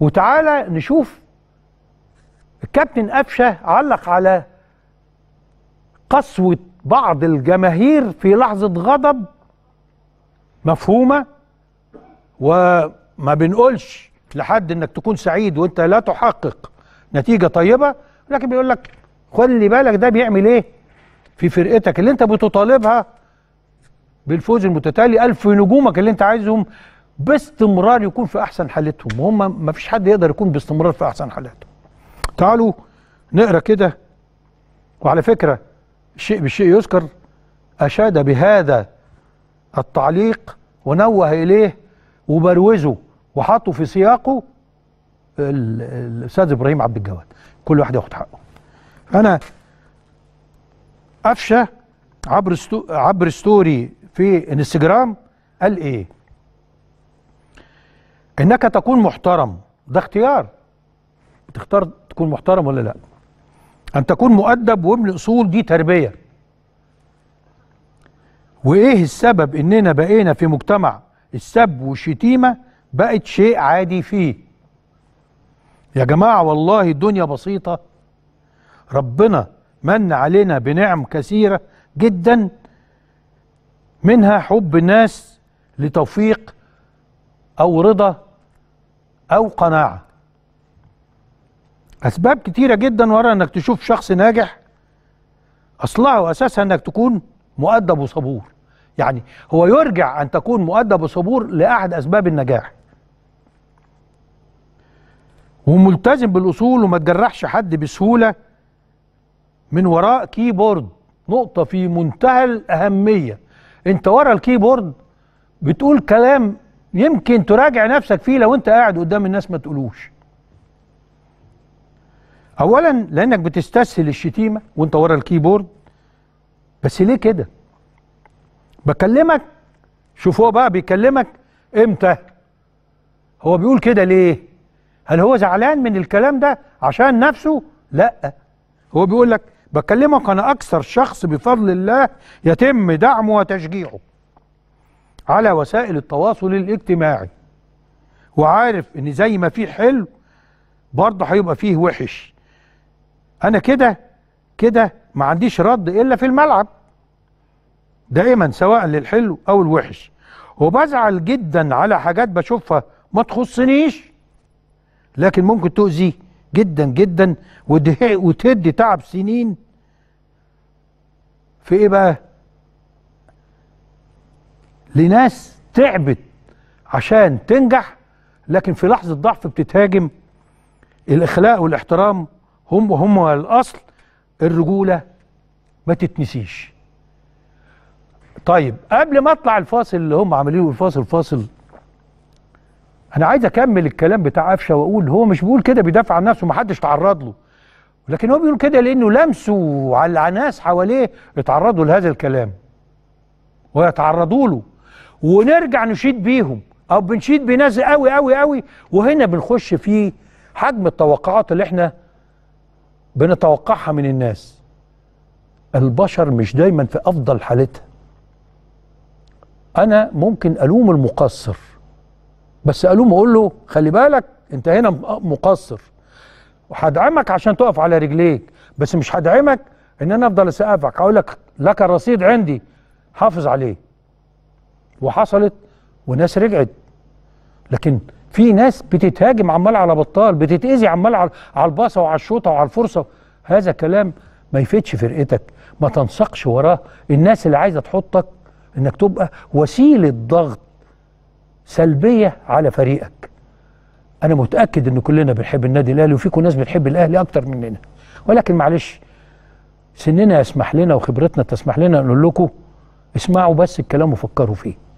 وتعالى نشوف الكابتن قفشه علق على قسوه بعض الجماهير في لحظه غضب مفهومه وما بنقولش لحد انك تكون سعيد وانت لا تحقق نتيجه طيبه لكن بيقول لك خلي بالك ده بيعمل ايه في فرقتك اللي انت بتطالبها بالفوز المتتالي ألف نجومك اللي انت عايزهم باستمرار يكون في احسن حالتهم وهم ما فيش حد يقدر يكون باستمرار في احسن حالاته تعالوا نقرا كده وعلى فكره الشيء بالشيء يذكر اشاد بهذا التعليق ونوه اليه وبروزه وحطه في سياقه الاستاذ ابراهيم عبد الجواد كل واحد ياخد حقه انا قفشه عبر عبر ستوري في انستجرام قال ايه انك تكون محترم ده اختيار تختار تكون محترم ولا لا ان تكون مؤدب وابن اصول دي تربيه وايه السبب اننا بقينا في مجتمع السب والشتيمه بقت شيء عادي فيه يا جماعه والله الدنيا بسيطه ربنا من علينا بنعم كثيره جدا منها حب الناس لتوفيق او رضا أو قناعة أسباب كتيرة جدا ورا إنك تشوف شخص ناجح أصلعه واساسها إنك تكون مؤدب وصبور يعني هو يرجع أن تكون مؤدب وصبور لأحد أسباب النجاح وملتزم بالأصول وما تجرحش حد بسهولة من وراء كيبورد نقطة في منتهى الأهمية أنت ورا الكيبورد بتقول كلام يمكن تراجع نفسك فيه لو انت قاعد قدام الناس ما تقولوش اولا لانك بتستسهل الشتيمه وانت ورا الكيبورد بس ليه كده بكلمك شوف هو بقى بيكلمك امتى هو بيقول كده ليه هل هو زعلان من الكلام ده عشان نفسه لا هو بيقول لك بكلمك انا اكثر شخص بفضل الله يتم دعمه وتشجيعه على وسائل التواصل الاجتماعي وعارف ان زي ما فيه حلو برضه هيبقى فيه وحش انا كده كده ما عنديش رد الا في الملعب دائما سواء للحلو او الوحش وبزعل جدا على حاجات بشوفها ما تخصنيش لكن ممكن تؤذي جدا جدا وتدي تعب سنين في ايه بقى لناس تعبت عشان تنجح لكن في لحظة ضعف بتتهاجم الإخلاق والاحترام هم وهم الأصل الرجولة ما تتنسيش طيب قبل ما اطلع الفاصل اللي هم عاملينه الفاصل فاصل انا عايز اكمل الكلام بتاع قفشه واقول هو مش بيقول كده بيدافع عن نفسه ما حدش تعرض له لكن هو بيقول كده لانه لمسه على ناس حواليه اتعرضوا لهذا الكلام ويتعرضوا له ونرجع نشيد بيهم او بنشيد بناس قوي قوي قوي وهنا بنخش في حجم التوقعات اللي احنا بنتوقعها من الناس البشر مش دايما في افضل حالتها انا ممكن الوم المقصر بس الومه اقول له خلي بالك انت هنا مقصر وهدعمك عشان تقف على رجليك بس مش هدعمك ان انا افضل اسقفك هقول لك لك الرصيد عندي حافظ عليه وحصلت وناس رجعت لكن في ناس بتتهاجم عمال على بطال بتتأذي عمال على الباصة وعلى الشوطة وعلى الفرصة هذا كلام ما يفيدش فرقتك ما تنسقش وراه الناس اللي عايزة تحطك انك تبقى وسيلة ضغط سلبية على فريقك انا متأكد ان كلنا بنحب النادي الاهلي وفيكم ناس بتحب الاهلي اكتر مننا ولكن معلش سننا يسمح لنا وخبرتنا تسمح لنا نقول لكم اسمعوا بس الكلام وفكروا فيه